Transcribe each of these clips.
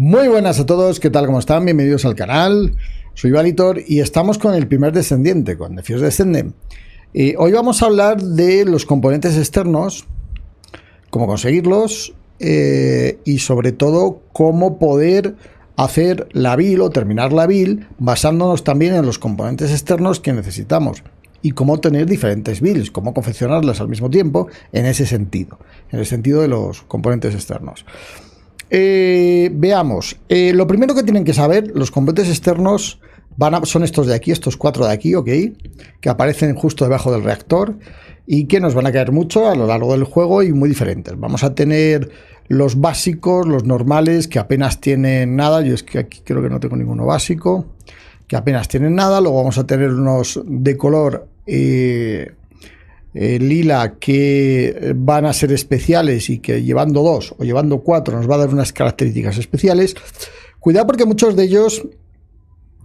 Muy buenas a todos, ¿qué tal? ¿Cómo están? Bienvenidos al canal. Soy Valitor y estamos con el primer descendiente, con Defios Descendent. y hoy vamos a hablar de los componentes externos, cómo conseguirlos eh, y sobre todo cómo poder hacer la build o terminar la build basándonos también en los componentes externos que necesitamos y cómo tener diferentes bills cómo confeccionarlas al mismo tiempo en ese sentido, en el sentido de los componentes externos. Eh, veamos, eh, lo primero que tienen que saber los componentes externos van son estos de aquí, estos cuatro de aquí, ok, que aparecen justo debajo del reactor y que nos van a caer mucho a lo largo del juego y muy diferentes. Vamos a tener los básicos, los normales, que apenas tienen nada, yo es que aquí creo que no tengo ninguno básico, que apenas tienen nada, luego vamos a tener unos de color... Eh, eh, lila que van a ser especiales y que llevando dos o llevando cuatro nos va a dar unas características especiales. Cuidado porque muchos de ellos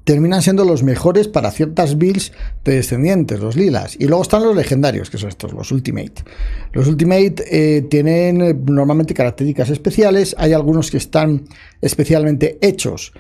terminan siendo los mejores para ciertas builds de descendientes, los lilas. Y luego están los legendarios, que son estos, los Ultimate. Los Ultimate eh, tienen normalmente características especiales. Hay algunos que están especialmente hechos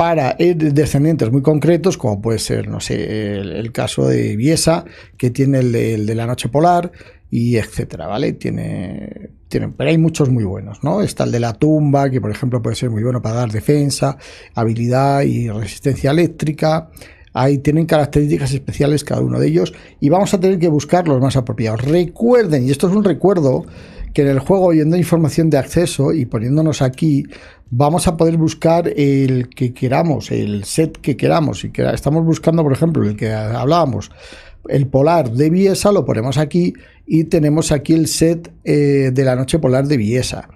para eh, descendientes muy concretos, como puede ser, no sé, el, caso de Viesa que tiene el de, la noche polar, y etcétera, ¿vale? Tiene, tiene, pero hay muchos muy buenos, ¿no? Está el de la tumba, que por ejemplo puede ser muy bueno para dar defensa, habilidad y resistencia eléctrica. Ahí tienen características especiales cada uno de ellos y vamos a tener que buscar los más apropiados. Recuerden, y esto es un recuerdo, que en el juego, oyendo información de acceso y poniéndonos aquí, vamos a poder buscar el que queramos, el set que queramos. que estamos buscando, por ejemplo, el que hablábamos, el polar de biesa lo ponemos aquí y tenemos aquí el set eh, de la noche polar de biesa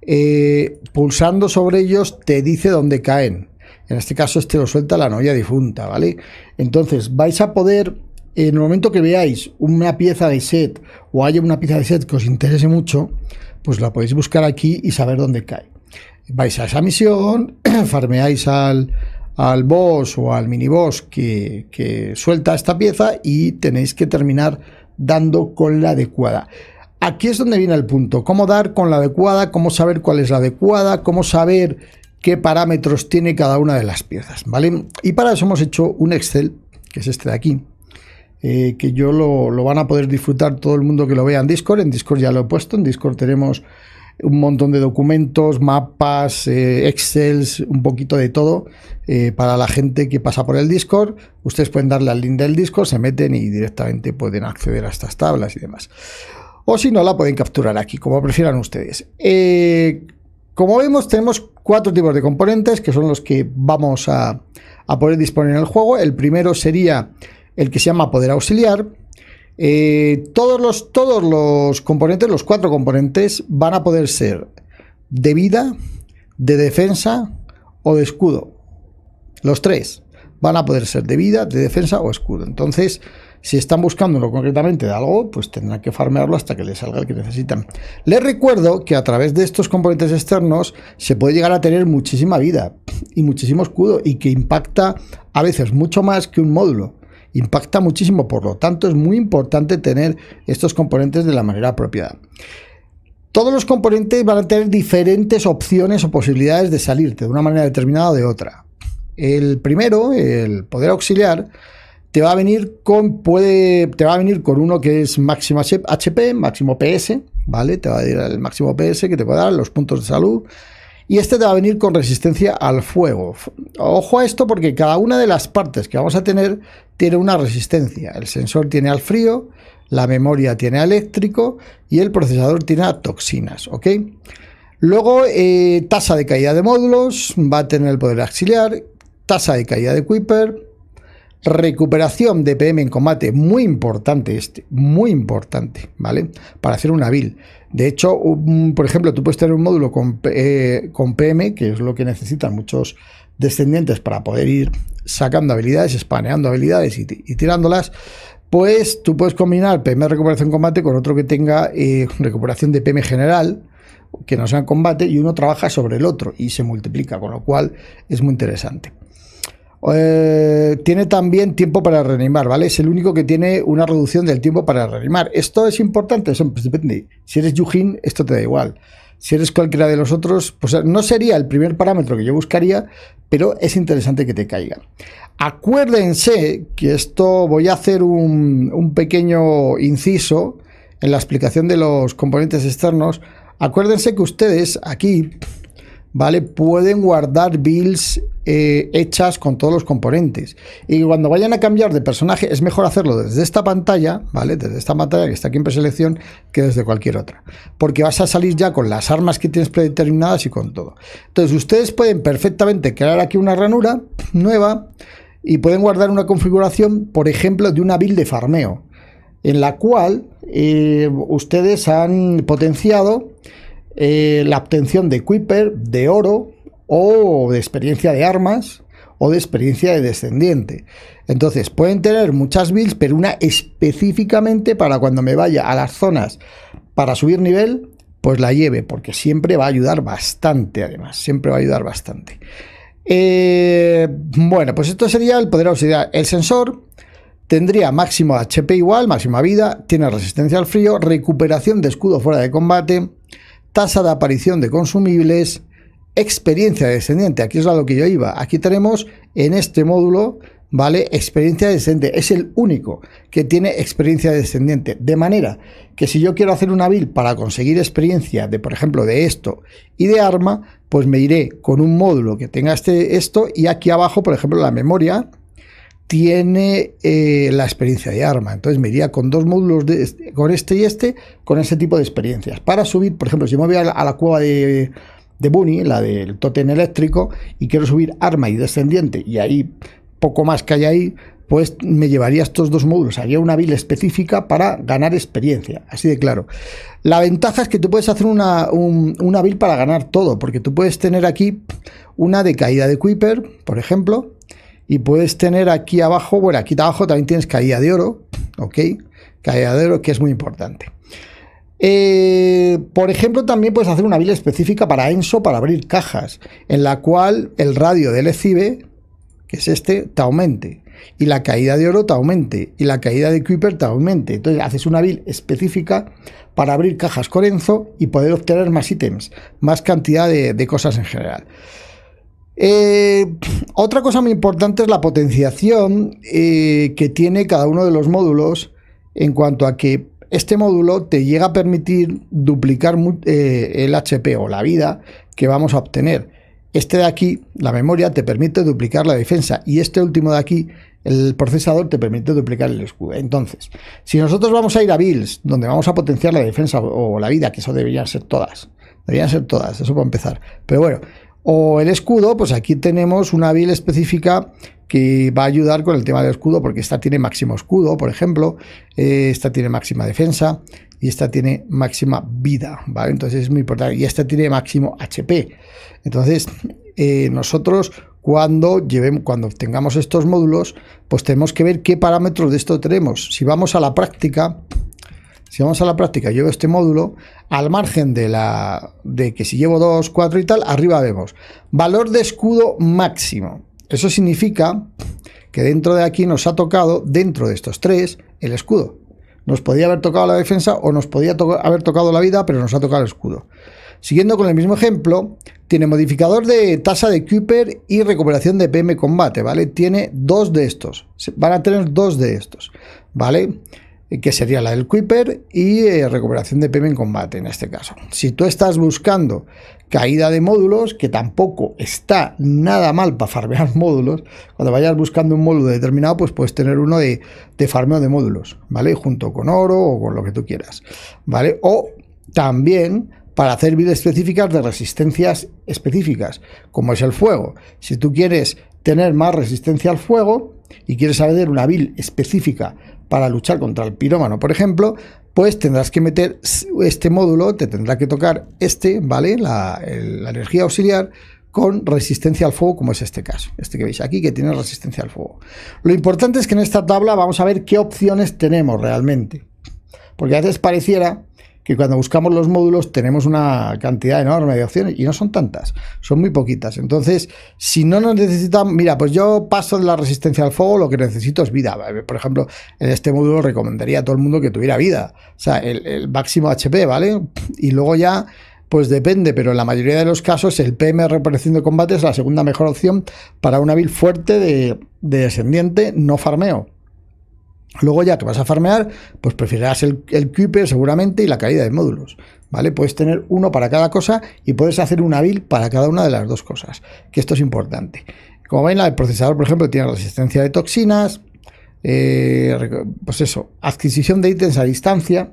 eh, pulsando sobre ellos te dice dónde caen. En este caso, este lo suelta la novia difunta, ¿vale? Entonces, vais a poder en el momento que veáis una pieza de set o haya una pieza de set que os interese mucho, pues la podéis buscar aquí y saber dónde cae. Vais a esa misión, farmeáis al, al boss o al miniboss que, que suelta esta pieza y tenéis que terminar dando con la adecuada. Aquí es donde viene el punto, cómo dar con la adecuada, cómo saber cuál es la adecuada, cómo saber qué parámetros tiene cada una de las piezas, ¿vale? Y para eso hemos hecho un Excel, que es este de aquí, eh, que yo lo, van a poder disfrutar todo el mundo que lo vea en Discord. En Discord ya lo he puesto, en Discord tenemos un montón de documentos, mapas, eh, excels, un poquito de todo eh, para la gente que pasa por el Discord. Ustedes pueden darle al link del Discord, se meten y directamente pueden acceder a estas tablas y demás. O si no, la pueden capturar aquí, como prefieran ustedes. como vemos, tenemos cuatro tipos de componentes que son los que vamos a, a poder disponer en el juego. El primero sería el que se llama poder auxiliar. Eh, todos, los, todos los componentes, los cuatro componentes, van a poder ser de vida, de defensa o de escudo. Los tres van a poder ser de vida, de defensa o escudo. Entonces, si están buscándolo concretamente de algo, pues tendrán que farmearlo hasta que les salga el que necesitan. Les recuerdo que a través de estos componentes externos se puede llegar a tener muchísima vida y muchísimo escudo y que impacta a veces mucho más que un módulo impacta muchísimo, por lo tanto es muy importante tener estos componentes de la manera apropiada. Todos los componentes van a tener diferentes opciones o posibilidades de salirte de una manera determinada o de otra. El primero, el poder auxiliar, te va a venir con puede te va a venir con uno que es máximo HP, máximo PS, ¿vale? Te va a ir el máximo PS que te puede dar los puntos de salud, y este te va a venir con resistencia al fuego. Ojo a esto porque cada una de las partes que vamos a tener tiene una resistencia. El sensor tiene al frío, la memoria tiene eléctrico y el procesador tiene a toxinas, ¿ok? Luego, eh, tasa de caída de módulos, va a tener el poder auxiliar, tasa de caída de Kuiper, Recuperación de PM en combate, muy importante este, muy importante, ¿vale? Para hacer una build. De hecho, por ejemplo, tú puedes tener un módulo con, PM, eh, que es lo que necesitan muchos descendientes para poder ir sacando habilidades, spaneando habilidades y, tirándolas. Pues tú puedes combinar PM recuperación en combate con otro que tenga eh, recuperación de PM general, que no sea en combate, y uno trabaja sobre el otro y se multiplica, con lo cual es muy interesante. Eh, tiene también tiempo para reanimar, ¿vale? Es el único que tiene una reducción del tiempo para reanimar. ¿Esto es importante? Eso pues depende. Si eres Yujin, esto te da igual. Si eres cualquiera de los otros, pues no sería el primer parámetro que yo buscaría, pero es interesante que te caiga. Acuérdense que esto voy a hacer un pequeño inciso en la explicación de los componentes externos. Acuérdense que ustedes aquí ¿vale? Pueden guardar builds eh, hechas con todos los componentes. Y cuando vayan a cambiar de personaje, es mejor hacerlo desde esta pantalla, ¿vale? Desde esta pantalla que está aquí en preselección, que desde cualquier otra. Porque vas a salir ya con las armas que tienes predeterminadas y con todo. Entonces, ustedes pueden perfectamente crear aquí una ranura nueva y pueden guardar una configuración, por ejemplo, de una build de farmeo, en la cual eh, ustedes han potenciado eh, la obtención de Kuiper, de oro o de experiencia de armas o de experiencia de descendiente. Entonces, pueden tener muchas builds, pero una específicamente para cuando me vaya a las zonas para subir nivel, pues la lleve, porque siempre va a ayudar bastante, además, siempre va a ayudar bastante. Eh, bueno, pues esto sería el poder auxiliar. El sensor tendría máximo HP igual, máxima vida, tiene resistencia al frío, recuperación de escudo fuera de combate, tasa de aparición de consumibles, experiencia descendiente. Aquí es a lo que yo iba. Aquí tenemos en este módulo, ¿vale? Experiencia descendiente. Es el único que tiene experiencia descendiente. De manera que si yo quiero hacer una build para conseguir experiencia de, por ejemplo, de esto y de arma, pues me iré con un módulo que tenga este, esto y aquí abajo, por ejemplo, la memoria tiene eh, la experiencia de arma. Entonces me iría con dos módulos, de este, con este y este, con ese tipo de experiencias. Para subir, por ejemplo, si me voy a la, cueva de, de Bunny, la del totem eléctrico, y quiero subir arma y descendiente, y ahí poco más que hay ahí, pues me llevaría estos dos módulos. Haría una build específica para ganar experiencia, así de claro. La ventaja es que tú puedes hacer una, build para ganar todo, porque tú puedes tener aquí una de caída de Kuiper, por ejemplo, y puedes tener aquí abajo, bueno, aquí abajo también tienes caída de oro, ¿ok? Caída de oro que es muy importante. Eh, por ejemplo, también puedes hacer una vía específica para Enzo para abrir cajas, en la cual el radio del ECIBE, que es este, te aumente. Y la caída de oro te aumente. Y la caída de Kuiper te aumente. Entonces haces una build específica para abrir cajas con Enzo y poder obtener más ítems, más cantidad de cosas en general. Eh, otra cosa muy importante es la potenciación eh, que tiene cada uno de los módulos en cuanto a que este módulo te llega a permitir duplicar eh, el HP o la vida que vamos a obtener. Este de aquí, la memoria, te permite duplicar la defensa y este último de aquí, el procesador, te permite duplicar el escudo. Entonces, si nosotros vamos a ir a Bills, donde vamos a potenciar la defensa o la vida, que eso deberían ser todas, deberían ser todas, eso para empezar. Pero bueno, o el escudo, pues aquí tenemos una build específica que va a ayudar con el tema del escudo, porque esta tiene máximo escudo, por ejemplo, eh, esta tiene máxima defensa y esta tiene máxima vida, ¿vale? Entonces es muy importante. Y esta tiene máximo HP. Entonces, eh, nosotros cuando, llevemos, cuando tengamos estos módulos, pues tenemos que ver qué parámetros de esto tenemos. Si vamos a la práctica, si vamos a la práctica, llevo este módulo, al margen de la de que si llevo 2, 4 y tal, arriba vemos valor de escudo máximo. Eso significa que dentro de aquí nos ha tocado, dentro de estos tres, el escudo. Nos podía haber tocado la defensa o nos podía haber tocado la vida, pero nos ha tocado el escudo. Siguiendo con el mismo ejemplo, tiene modificador de tasa de Kuiper y recuperación de PM combate, ¿vale? Tiene dos de estos. Van a tener dos de estos, ¿vale? vale eh, que sería la del Quipper y eh, recuperación de PM en combate en este caso. Si tú estás buscando caída de módulos, que tampoco está nada mal para farmear módulos, cuando vayas buscando un módulo determinado, pues puedes tener uno de, de farmeo de módulos, ¿vale? Junto con oro o con lo que tú quieras, ¿vale? O también para hacer vidas específicas de resistencias específicas, como es el fuego. Si tú quieres tener más resistencia al fuego y quieres hacer una build específica para luchar contra el pirómano, por ejemplo, pues tendrás que meter este módulo, te tendrá que tocar este, ¿vale? La, energía auxiliar con resistencia al fuego, como es este caso, este que veis aquí, que tiene resistencia al fuego. Lo importante es que en esta tabla vamos a ver qué opciones tenemos realmente, porque a veces pareciera que cuando buscamos los módulos tenemos una cantidad enorme de opciones y no son tantas, son muy poquitas. Entonces, si no nos necesitan, mira, pues yo paso de la resistencia al fuego, lo que necesito es vida. Por ejemplo, en este módulo recomendaría a todo el mundo que tuviera vida, o sea, el, máximo HP, ¿vale? Y luego ya... Pues depende, pero en la mayoría de los casos el PM reparación combate es la segunda mejor opción para una build fuerte de descendiente no farmeo. Luego ya que vas a farmear, pues preferirás el, el seguramente y la caída de módulos. ¿Vale? Puedes tener uno para cada cosa y puedes hacer una build para cada una de las dos cosas, que esto es importante. Como ven, el procesador, por ejemplo, tiene resistencia de toxinas, eh, pues eso, adquisición de ítems a distancia.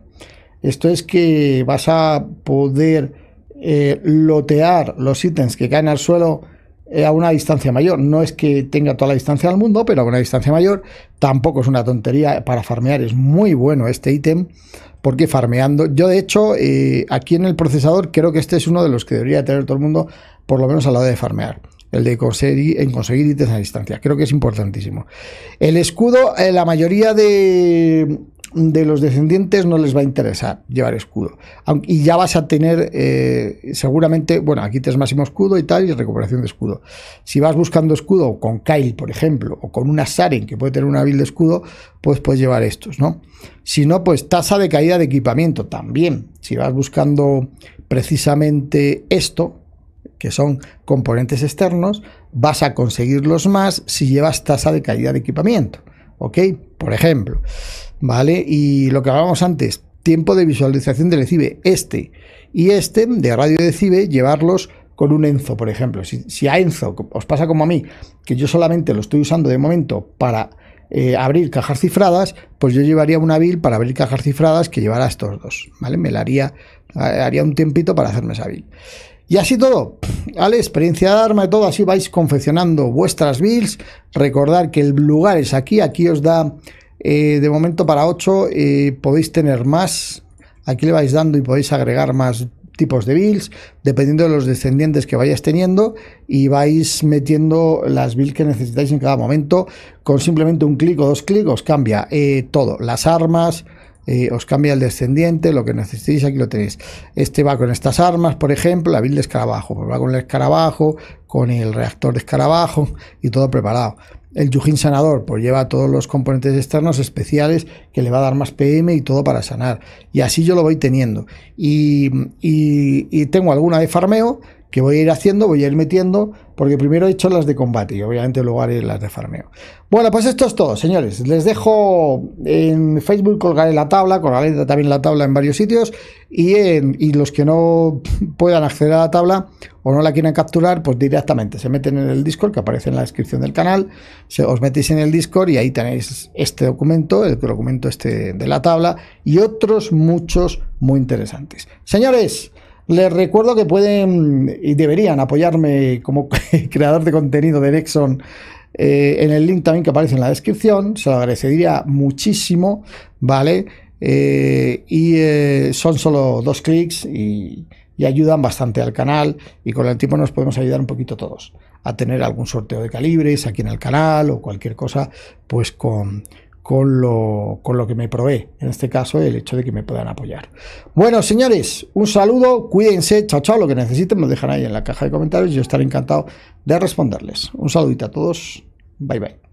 Esto es que vas a poder eh, lotear los ítems que caen al suelo eh, a una distancia mayor. No es que tenga toda la distancia del mundo, pero a una distancia mayor tampoco es una tontería. Para farmear es muy bueno este ítem, porque farmeando, yo de hecho, eh, aquí en el procesador creo que este es uno de los que debería tener todo el mundo, por lo menos a la hora de farmear. El de conseguir, ítems a distancia. Creo que es importantísimo. El escudo, eh, la mayoría de, de los descendientes no les va a interesar llevar escudo. y ya vas a tener eh, seguramente, bueno, aquí tienes máximo escudo y tal, y recuperación de escudo. Si vas buscando escudo con Kyle, por ejemplo, o con una Saren, que puede tener una build de escudo, pues puedes llevar estos, ¿no? Si no, pues tasa de caída de equipamiento también. Si vas buscando precisamente esto, que son componentes externos, vas a conseguirlos más si llevas tasa de caída de equipamiento. ¿Ok? por ejemplo. ¿Vale? Y lo que hablábamos antes, tiempo de visualización de CIBE este y este de radio de CIBE llevarlos con un Enzo, por ejemplo. Si, a Enzo os pasa como a mí, que yo solamente lo estoy usando de momento para eh, abrir cajas cifradas, pues yo llevaría una bill para abrir cajas cifradas que llevara estos dos, ¿vale? Me la haría, eh, haría un tiempito para hacerme esa bill. Y así todo, ¿vale? experiencia de arma y todo, así vais confeccionando vuestras builds. Recordad que el lugar es aquí, aquí os da eh, de momento para 8, eh, podéis tener más. Aquí le vais dando y podéis agregar más tipos de builds, dependiendo de los descendientes que vayáis teniendo, y vais metiendo las builds que necesitáis en cada momento. Con simplemente un clic o dos clics os cambia eh, todo, las armas, eh, os cambia el descendiente, lo que necesitéis, aquí lo tenéis. Este va con estas armas, por ejemplo, la build de escarabajo, pues va con el escarabajo, con el reactor de escarabajo y todo preparado. El Yujin sanador, pues lleva todos los componentes externos especiales que le va a dar más PM y todo para sanar. Y así yo lo voy teniendo. y, y tengo alguna de farmeo, que voy a ir haciendo, voy a ir metiendo, porque primero he hecho las de combate y obviamente luego haré las de farmeo. Bueno, pues esto es todo, señores. Les dejo en Facebook, colgaré la tabla, colgaré también la tabla en varios sitios y, en, los que no puedan acceder a la tabla o no la quieran capturar, pues directamente se meten en el Discord que aparece en la descripción del canal, se, os metéis en el Discord y ahí tenéis este documento, el documento este de la tabla y otros muchos muy interesantes. Señores, les recuerdo que pueden y deberían apoyarme como creador de contenido de Nexon eh, en el link también que aparece en la descripción. Se lo agradecería muchísimo, ¿vale? Eh, y eh, son solo dos clics y, y, ayudan bastante al canal y con el tiempo nos podemos ayudar un poquito todos a tener algún sorteo de calibres aquí en el canal o cualquier cosa, pues con, con lo, con lo que me provee, en este caso el hecho de que me puedan apoyar. Bueno, señores, un saludo, cuídense, chao, chao, lo que necesiten me dejan ahí en la caja de comentarios, yo estaré encantado de responderles. Un saludito a todos, bye bye.